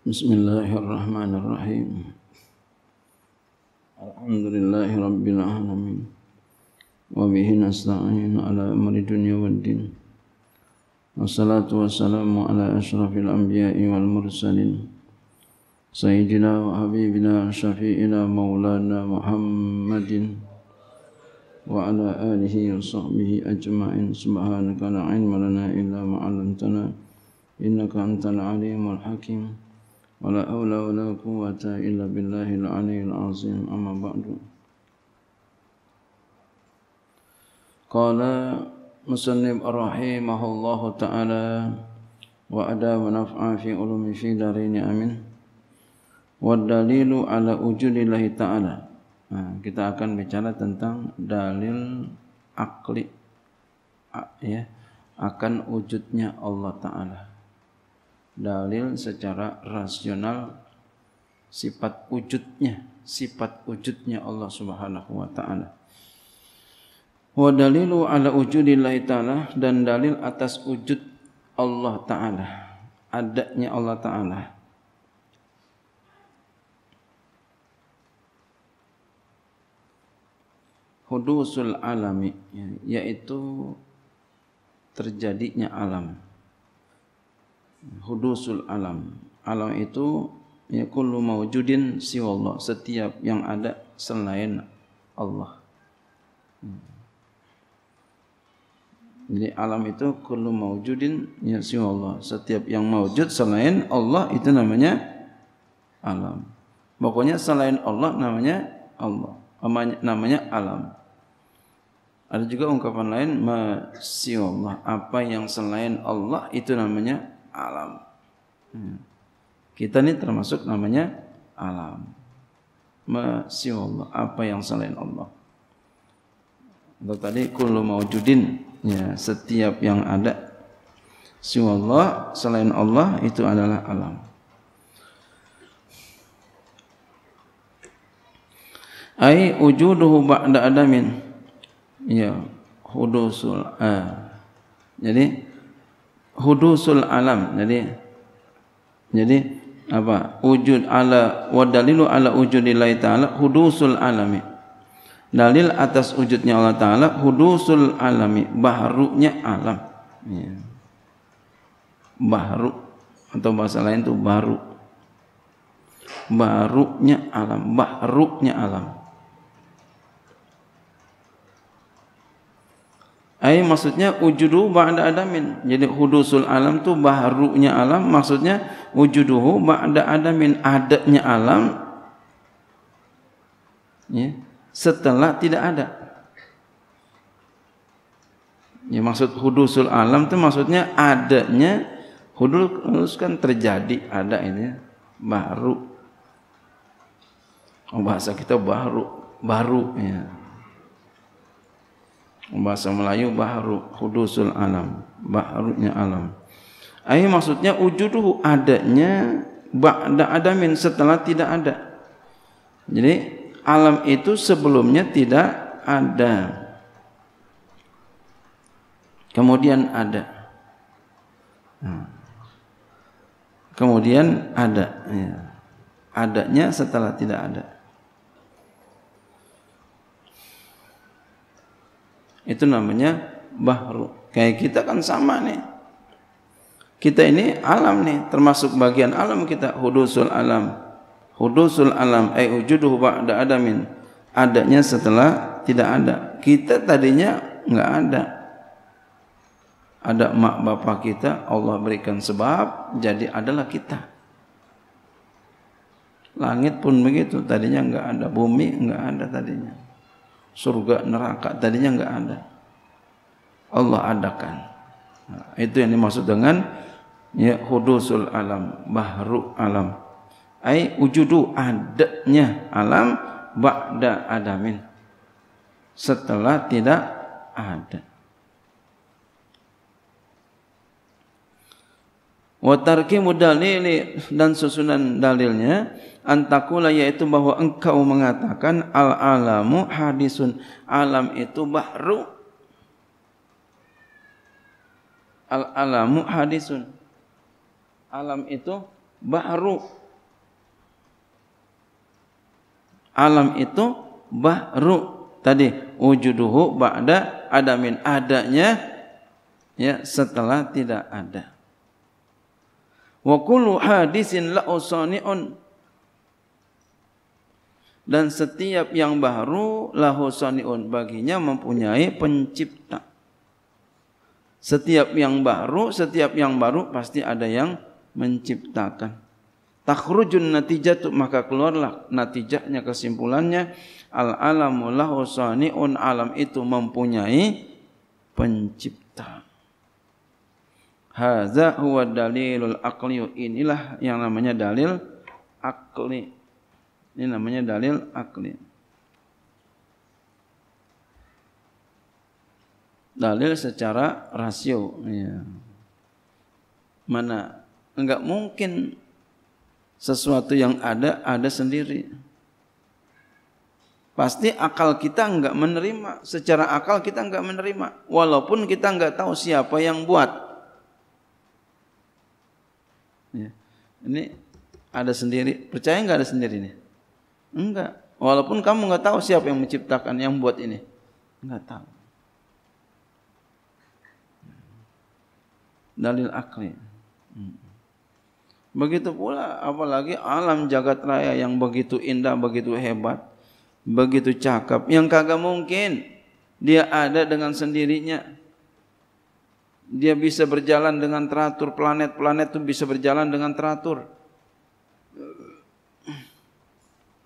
بسم الله الرحمن الرحيم الحمد لله رب العالمين وبه نستعين على أمر الدنيا والدين والصلاة والسلام على أشرف الأنبياء والمرسلين سيدنا وحبيبنا شفيئنا مولانا محمد وعلى آله وصحبه أجمعين سبحانك لا علم لنا إلا ما علمتنا إنك أنت العليم الحكيم ولا حول ولا قوة إلا بالله العلي العظيم أما بعد قال مسلم رحمه الله تعالى وأدى ونفع في علوم في دارين أمين والدليل على وجود الله تعالى nah, kita akan bicara tentang dalil akli ya akan wujudnya Allah Ta'ala dalil secara rasional sifat wujudnya sifat wujudnya Allah Subhanahu wa taala wa dalilu ala wujudillahi taala dan dalil atas wujud Allah taala adanya Allah taala hudusul alami yaitu terjadinya alam hudusul alam. Alam itu ya kullu mawjudin siwa Allah, setiap yang ada selain Allah. Hmm. Jadi alam itu kullu mawjudin ya siwa Allah, setiap yang mawjud selain Allah itu namanya alam. Pokoknya selain Allah namanya Allah. Namanya alam. Ada juga ungkapan lain ma Allah, apa yang selain Allah itu namanya alam. Hmm. Kita ini termasuk namanya alam. Masih Allah, apa yang selain Allah. Untuk tadi kullu maujudin, ya, setiap yang ada. Siwallah, selain Allah itu adalah alam. Ai wujuduhu ba'da adamin. Ya, hudusul. Ah. Jadi, hudusul alam jadi jadi apa wujud ala wa dalilu ala wujudillahi taala hudusul alami dalil atas wujudnya Allah taala hudusul alami baharunya alam ya. baharu atau bahasa lain itu baru barunya alam baharunya alam, baharunya alam. Ay, maksudnya ujudu ba'da adamin. Jadi hudusul alam tu barunya alam maksudnya wujuduhu ba'da adamin adanya alam ya, setelah tidak ada. Ya, maksud hudusul alam tu maksudnya adanya hudus kan terjadi ada ini baru. Oh, bahasa kita baru baru ya. bahasa Melayu bahru hudusul alam bahrunya alam Ayo maksudnya wujuduhu adanya ba'da adamin setelah tidak ada jadi alam itu sebelumnya tidak ada kemudian ada hmm. kemudian ada ya. adanya setelah tidak ada Itu namanya bahru. Kayak kita kan sama nih. Kita ini alam nih, termasuk bagian alam kita hudusul alam. Hudusul alam ay wujuduhu ba'da adamin. Adanya setelah tidak ada. Kita tadinya enggak ada. Ada mak bapak kita, Allah berikan sebab jadi adalah kita. Langit pun begitu, tadinya enggak ada, bumi enggak ada tadinya. surga neraka tadinya enggak ada Allah adakan nah, itu yang dimaksud dengan ya hudusul alam bahru alam ai wujudu adanya alam ba'da adamin setelah tidak ada wa tarkimu dan susunan dalilnya antakula yaitu bahwa engkau mengatakan al alamu hadisun alam itu bahru al alamu hadisun alam itu bahru alam itu bahru tadi wujuduhu ba'da adamin adanya ya setelah tidak ada Wa kullu hadisin la'usani'un. Dan setiap yang baru lahusani'un. Baginya mempunyai pencipta. Setiap yang baru, setiap yang baru pasti ada yang menciptakan. Takhrujun natijatu maka keluarlah natijahnya kesimpulannya al alamu lahu sani'un alam itu mempunyai pencipta. Haza huwa dalilul aqli. Inilah yang namanya dalil akli. Ini namanya dalil akli. Dalil secara rasio. Ya. Mana enggak mungkin sesuatu yang ada ada sendiri. Pasti akal kita enggak menerima, secara akal kita enggak menerima walaupun kita enggak tahu siapa yang buat. Ini ada sendiri. Percaya nggak ada sendiri ini? Enggak. Walaupun kamu nggak tahu siapa yang menciptakan, yang buat ini. Enggak tahu. Dalil akli. Hmm. Begitu pula apalagi alam jagat raya yang begitu indah, begitu hebat, begitu cakap yang kagak mungkin dia ada dengan sendirinya. Dia bisa berjalan dengan teratur, planet-planet itu bisa berjalan dengan teratur.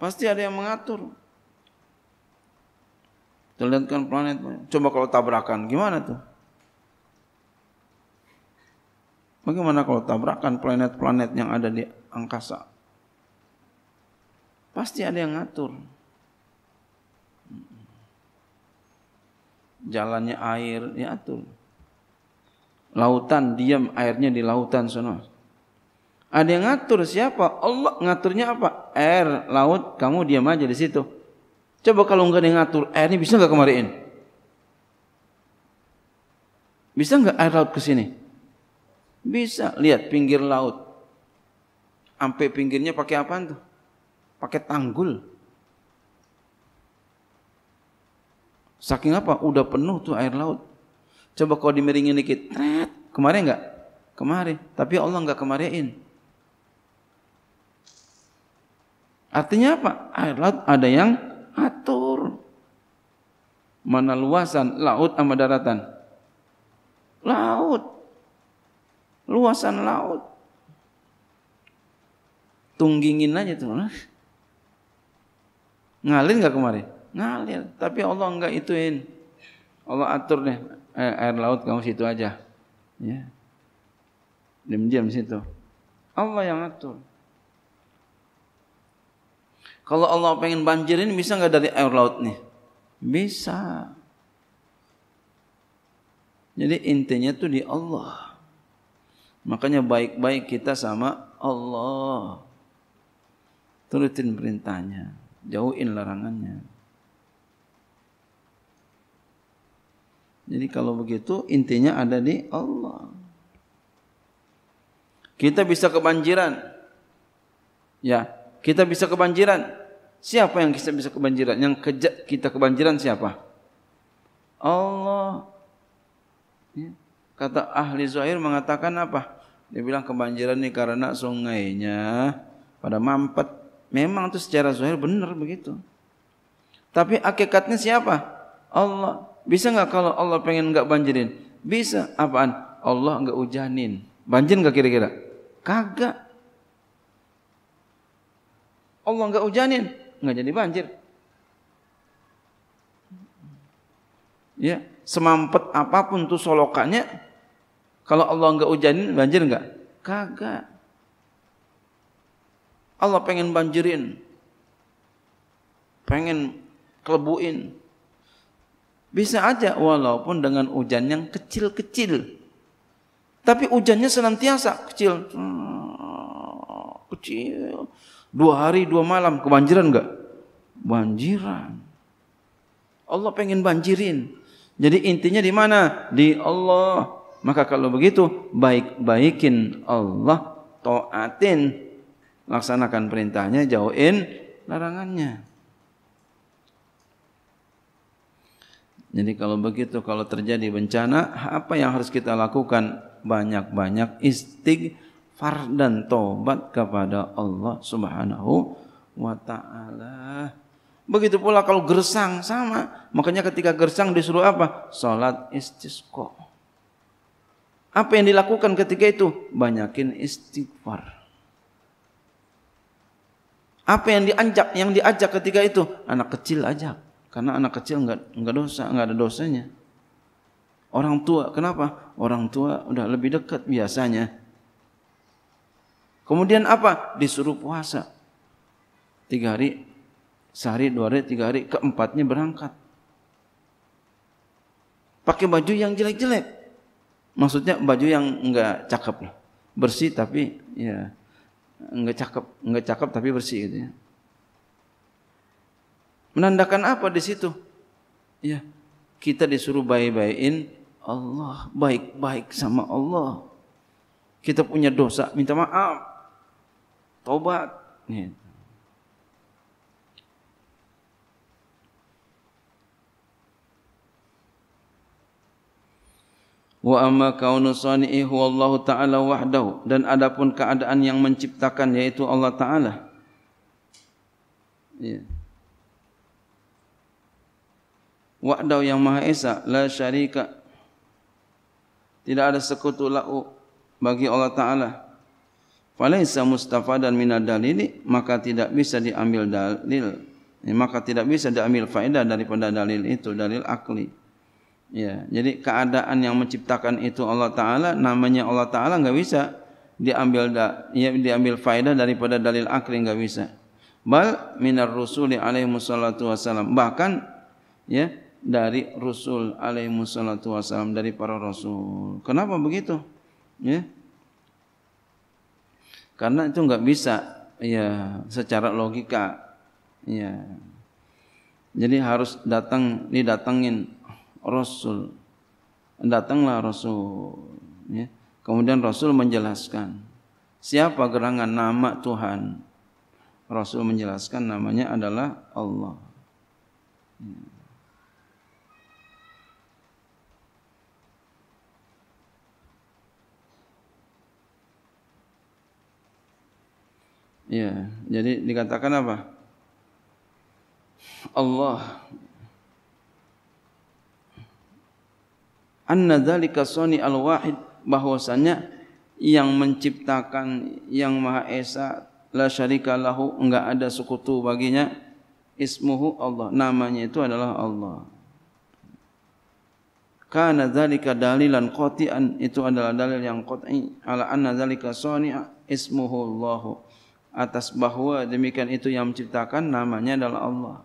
Pasti ada yang mengatur. kan planet, coba kalau tabrakan, gimana tuh? Bagaimana kalau tabrakan planet-planet yang ada di angkasa? Pasti ada yang ngatur. Jalannya air diatur. Ya lautan diam airnya di lautan sana. Ada yang ngatur siapa? Allah ngaturnya apa? Air laut kamu diam aja di situ. Coba kalau enggak ada yang ngatur airnya bisa enggak kemariin? Bisa enggak air laut ke sini? Bisa. Lihat pinggir laut. Sampai pinggirnya pakai apa tuh? Pakai tanggul. Saking apa? Udah penuh tuh air laut. Coba kau dimiringin dikit. Tret. Kemarin enggak? Kemarin. Tapi Allah enggak kemarin. Artinya apa? Air laut Ada yang atur. Mana luasan laut sama daratan? Laut. Luasan laut. Tunggingin aja tuh. Ngalir nggak kemarin? Ngalir. Tapi Allah enggak ituin. Allah atur deh eh, air laut kamu situ aja. Ya. Diam-diam situ. Allah yang atur. Kalau Allah pengen banjirin bisa nggak dari air laut nih? Bisa. Jadi intinya tuh di Allah. Makanya baik-baik kita sama Allah. Turutin perintahnya, jauhin larangannya. Jadi kalau begitu intinya ada di Allah. Kita bisa kebanjiran. Ya, kita bisa kebanjiran. Siapa yang kita bisa kebanjiran? Yang kejak kita kebanjiran siapa? Allah. Ya. Kata ahli Zuhair mengatakan apa? Dia bilang kebanjiran ini karena sungainya pada mampet. Memang itu secara Zuhair benar begitu. Tapi akikatnya siapa? Allah. Bisa nggak kalau Allah pengen nggak banjirin? Bisa. Apaan? Allah nggak hujanin. Banjir nggak kira-kira? Kagak. Allah nggak hujanin, nggak jadi banjir. Ya, semampet apapun tuh solokannya, kalau Allah nggak hujanin banjir nggak? Kagak. Allah pengen banjirin, pengen kelebuin, bisa aja walaupun dengan hujan yang kecil-kecil. Tapi hujannya senantiasa kecil. kecil. Dua hari, dua malam. Kebanjiran enggak? Banjiran. Allah pengen banjirin. Jadi intinya di mana? Di Allah. Maka kalau begitu, baik-baikin Allah, toatin, laksanakan perintahnya, jauhin larangannya. Jadi kalau begitu kalau terjadi bencana apa yang harus kita lakukan? Banyak-banyak istighfar dan tobat kepada Allah Subhanahu wa taala. Begitu pula kalau gersang sama. Makanya ketika gersang disuruh apa? Salat istisqa. Apa yang dilakukan ketika itu? Banyakin istighfar. Apa yang diajak yang diajak ketika itu? Anak kecil ajak. Karena anak kecil nggak nggak dosa, nggak ada dosanya. Orang tua, kenapa? Orang tua udah lebih dekat biasanya. Kemudian apa? Disuruh puasa. Tiga hari, sehari, dua hari, tiga hari, keempatnya berangkat. Pakai baju yang jelek-jelek. Maksudnya baju yang nggak cakep lah. Bersih tapi ya nggak cakep, nggak cakep tapi bersih gitu ya. Menandakan apa di situ? Ya, kita disuruh baik-baikin Allah, baik-baik sama Allah. Kita punya dosa, minta maaf. Tobat. Ya. Wa amma kaunu sani'i Allah Ta'ala wahdahu dan adapun keadaan yang menciptakan yaitu Allah Ta'ala. Ya. wa'dahu yang maha esa la syarika tidak ada sekutu lau bagi Allah taala falaisa dan min dalil maka tidak bisa diambil dalil ya, maka tidak bisa diambil faedah daripada dalil itu dalil akli ya jadi keadaan yang menciptakan itu Allah taala namanya Allah taala enggak bisa diambil da, ya, diambil faedah daripada dalil akli enggak bisa bal minar rusuli alaihi wasallam bahkan ya dari Rasul alaihi salatu wasalam dari para Rasul. Kenapa begitu? Ya. Karena itu nggak bisa ya secara logika. Ya. Jadi harus datang didatangin Rasul. Datanglah Rasul. Ya. Kemudian Rasul menjelaskan siapa gerangan nama Tuhan. Rasul menjelaskan namanya adalah Allah. Ya. Ya, jadi dikatakan apa? Allah Anna dzalika sani al-wahid bahwasanya yang menciptakan yang Maha Esa la syarika lahu enggak ada sekutu baginya ismuhu Allah namanya itu adalah Allah Kana dzalika dalilan qati'an itu adalah dalil yang qat'i ala anna dzalika sani ismuhu Allahu atas bahwa demikian itu yang menciptakan namanya adalah Allah.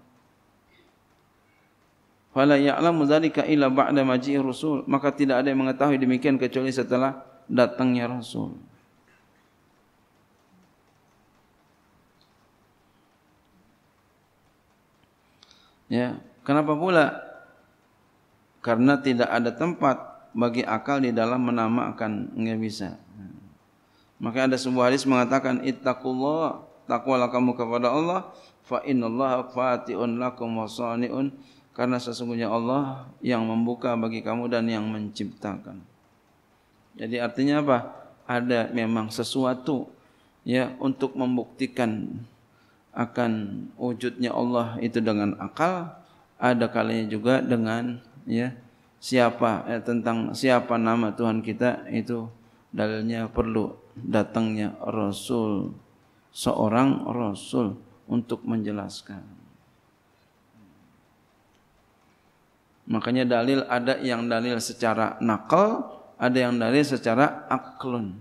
Fala ya'lamu dzalika illa ba'da maji rusul, maka tidak ada yang mengetahui demikian kecuali setelah datangnya rasul. Ya, kenapa pula? Karena tidak ada tempat bagi akal di dalam menamakan enggak bisa. Maka ada sebuah hadis mengatakan ittaqullah takwalah kamu kepada Allah fa innallaha fatiun lakum wa saniun karena sesungguhnya Allah yang membuka bagi kamu dan yang menciptakan. Jadi artinya apa? Ada memang sesuatu ya untuk membuktikan akan wujudnya Allah itu dengan akal, ada kalanya juga dengan ya siapa ya, tentang siapa nama Tuhan kita itu dalilnya perlu datangnya rasul seorang rasul untuk menjelaskan makanya dalil ada yang dalil secara nakal ada yang dalil secara aklun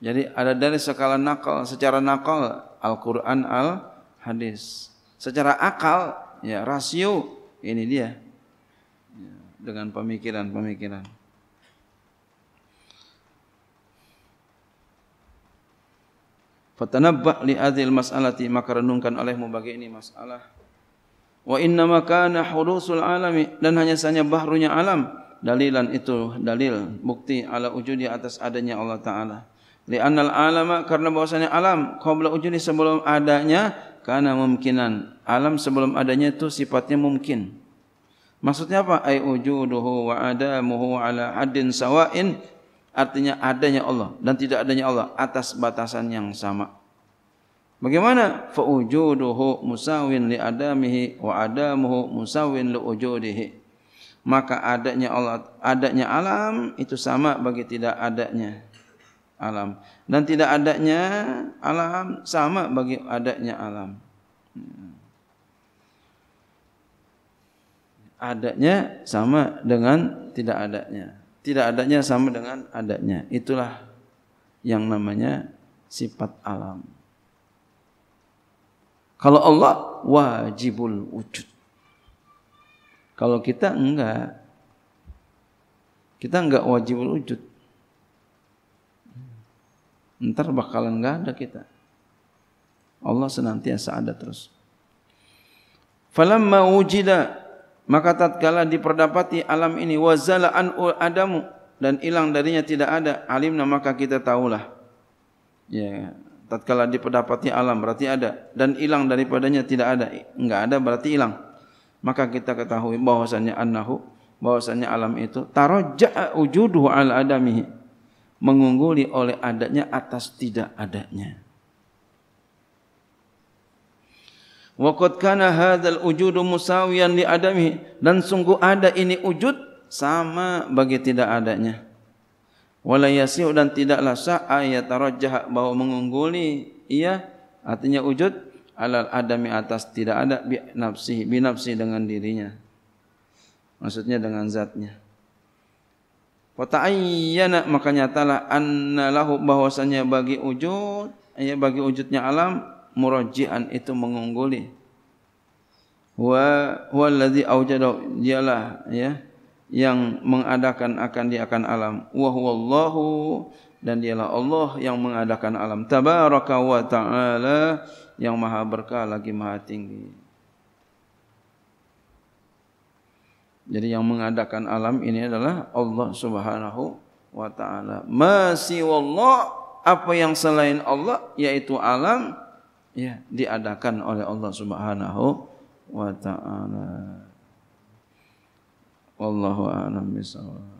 jadi ada dalil skala nakal secara nakal Al-Qur'an al hadis secara akal ya rasio ini dia ya, dengan pemikiran-pemikiran Fatanabba li adil mas'alati maka renungkan olehmu bagi ini masalah. Wa inna ma kana hulusul alami dan hanya sanya bahrunya alam dalilan itu dalil bukti ala wujudi atas adanya Allah taala. Li anal alama karena bahasanya alam kau qabla ujudi sebelum adanya karena kemungkinan alam sebelum adanya itu sifatnya mungkin. Maksudnya apa? Ai wujuduhu wa muhu ala haddin sawain artinya adanya Allah dan tidak adanya Allah atas batasan yang sama. Bagaimana fa musawin li adamihi wa adamuhu musawin li wujudihi. Maka adanya Allah, adanya alam itu sama bagi tidak adanya alam dan tidak adanya alam sama bagi adanya alam. Hmm. Adanya sama dengan tidak adanya tidak adanya sama dengan adanya. Itulah yang namanya sifat alam. Kalau Allah wajibul wujud. Kalau kita enggak, kita enggak wajibul wujud. Ntar bakalan enggak ada kita. Allah senantiasa ada terus. Falamma wujida Maka tatkala diperdapati alam ini wazala an adamu dan hilang darinya tidak ada alim maka kita tahulah. Ya, tatkala diperdapati alam berarti ada dan hilang daripadanya tidak ada, enggak ada berarti hilang. Maka kita ketahui bahwasanya annahu bahwasanya alam itu taraja wujuduhu al adamihi mengungguli oleh adanya atas tidak adanya. Waqad kana hadzal wujudu musawiyan li adami dan sungguh ada ini ujud sama bagi tidak adanya. Wala dan tidaklah sah ayat rajah bahwa mengungguli ia artinya ujud alal adami atas tidak ada binapsi nafsi dengan dirinya. Maksudnya dengan zatnya. Kata ayat nak makanya nyatalah an lahu bahwasanya bagi ujud ayat bagi ujudnya alam murajian itu mengungguli wa wallazi aujada dialah ya yang mengadakan akan dia akan alam wa wallahu, dan dialah Allah yang mengadakan alam tabaraka wa taala yang maha berkah lagi maha tinggi jadi yang mengadakan alam ini adalah Allah subhanahu wa taala Masih wallah apa yang selain Allah yaitu alam ya diadakan oleh Allah Subhanahu wa taala. Wallahu a'lam bishawab.